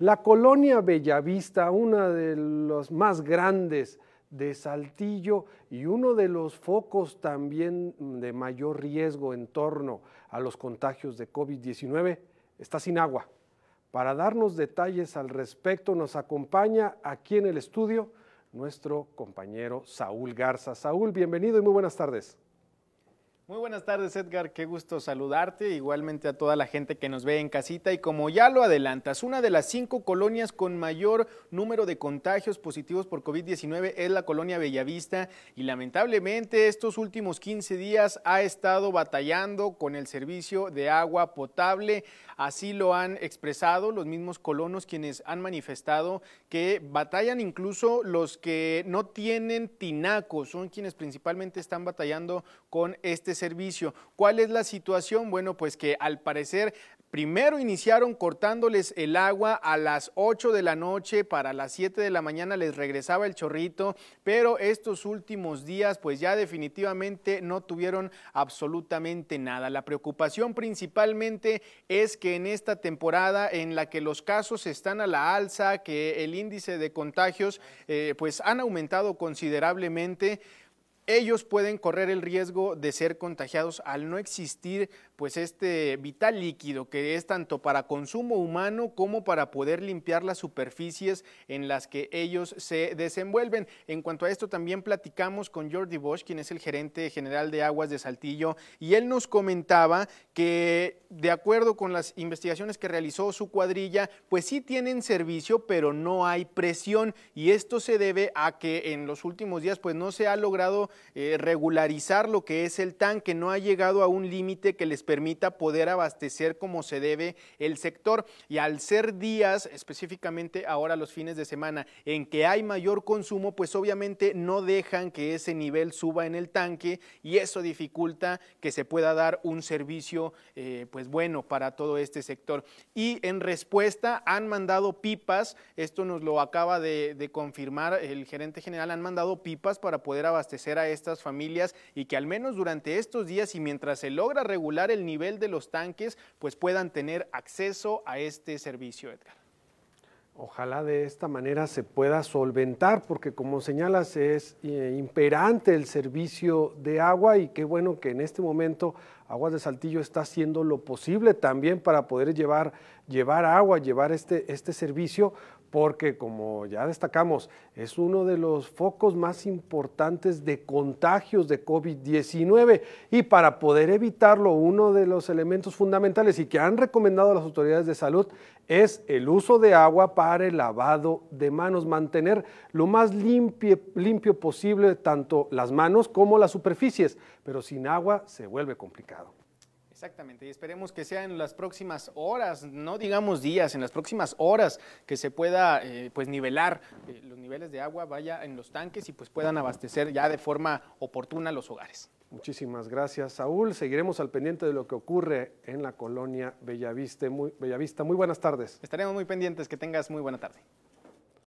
La colonia Bellavista, una de los más grandes de Saltillo y uno de los focos también de mayor riesgo en torno a los contagios de COVID-19, está sin agua. Para darnos detalles al respecto nos acompaña aquí en el estudio nuestro compañero Saúl Garza. Saúl, bienvenido y muy buenas tardes. Muy buenas tardes Edgar, qué gusto saludarte, igualmente a toda la gente que nos ve en casita y como ya lo adelantas, una de las cinco colonias con mayor número de contagios positivos por COVID-19 es la colonia Bellavista y lamentablemente estos últimos 15 días ha estado batallando con el servicio de agua potable, así lo han expresado los mismos colonos quienes han manifestado que batallan incluso los que no tienen tinaco, son quienes principalmente están batallando con este servicio servicio. ¿Cuál es la situación? Bueno, pues que al parecer Primero iniciaron cortándoles el agua a las 8 de la noche, para las 7 de la mañana les regresaba el chorrito, pero estos últimos días pues ya definitivamente no tuvieron absolutamente nada. La preocupación principalmente es que en esta temporada en la que los casos están a la alza, que el índice de contagios eh, pues han aumentado considerablemente, ellos pueden correr el riesgo de ser contagiados al no existir pues este vital líquido que es tanto para consumo humano como para poder limpiar las superficies en las que ellos se desenvuelven. En cuanto a esto también platicamos con Jordi Bosch, quien es el gerente general de aguas de Saltillo, y él nos comentaba que de acuerdo con las investigaciones que realizó su cuadrilla, pues sí tienen servicio, pero no hay presión y esto se debe a que en los últimos días pues no se ha logrado eh, regularizar lo que es el tanque, no ha llegado a un límite que les permita poder abastecer como se debe el sector. Y al ser días, específicamente ahora los fines de semana, en que hay mayor consumo, pues obviamente no dejan que ese nivel suba en el tanque y eso dificulta que se pueda dar un servicio eh, pues bueno para todo este sector. Y en respuesta han mandado pipas, esto nos lo acaba de confirmar el gerente general, han mandado pipas para poder abastecer a estas familias y que al menos durante estos días y mientras se logra regular el nivel de los tanques, pues puedan tener acceso a este servicio, Edgar. Ojalá de esta manera se pueda solventar, porque como señalas es eh, imperante el servicio de agua y qué bueno que en este momento Aguas de Saltillo está haciendo lo posible también para poder llevar, llevar agua, llevar este, este servicio, porque como ya destacamos, es uno de los focos más importantes de contagios de COVID-19 y para poder evitarlo, uno de los elementos fundamentales y que han recomendado las autoridades de salud es el uso de agua para el lavado de manos, mantener lo más limpio posible tanto las manos como las superficies, pero sin agua se vuelve complicado. Exactamente, y esperemos que sea en las próximas horas, no digamos días, en las próximas horas que se pueda eh, pues nivelar eh, los niveles de agua, vaya en los tanques y pues puedan abastecer ya de forma oportuna los hogares. Muchísimas gracias, Saúl. Seguiremos al pendiente de lo que ocurre en la colonia Bellavista. Muy, Bellavista. muy buenas tardes. Estaremos muy pendientes, que tengas muy buena tarde.